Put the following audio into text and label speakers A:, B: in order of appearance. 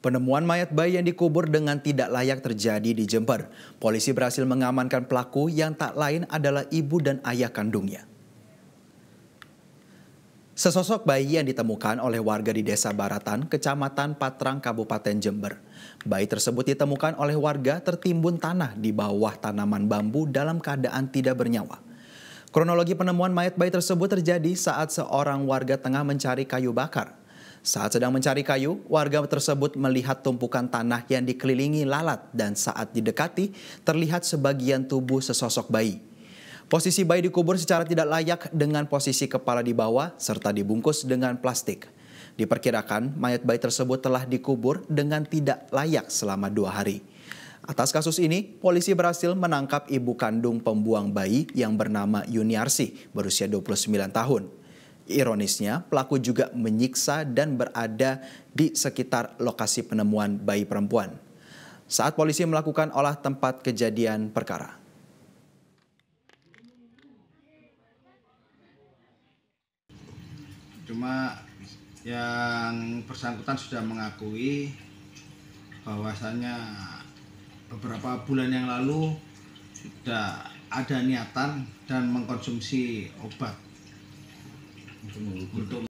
A: Penemuan mayat bayi yang dikubur dengan tidak layak terjadi di Jember. Polisi berhasil mengamankan pelaku yang tak lain adalah ibu dan ayah kandungnya. Sesosok bayi yang ditemukan oleh warga di Desa Baratan, Kecamatan Patrang, Kabupaten Jember. Bayi tersebut ditemukan oleh warga tertimbun tanah di bawah tanaman bambu dalam keadaan tidak bernyawa. Kronologi penemuan mayat bayi tersebut terjadi saat seorang warga tengah mencari kayu bakar. Saat sedang mencari kayu, warga tersebut melihat tumpukan tanah yang dikelilingi lalat dan saat didekati terlihat sebagian tubuh sesosok bayi. Posisi bayi dikubur secara tidak layak dengan posisi kepala di bawah serta dibungkus dengan plastik. Diperkirakan mayat bayi tersebut telah dikubur dengan tidak layak selama dua hari. Atas kasus ini, polisi berhasil menangkap ibu kandung pembuang bayi yang bernama Yuniarsi berusia 29 tahun. Ironisnya, pelaku juga menyiksa dan berada di sekitar lokasi penemuan bayi perempuan. Saat polisi melakukan olah tempat kejadian perkara.
B: Cuma yang bersangkutan sudah mengakui bahwasannya beberapa bulan yang lalu sudah ada niatan dan mengkonsumsi obat కుటుంబ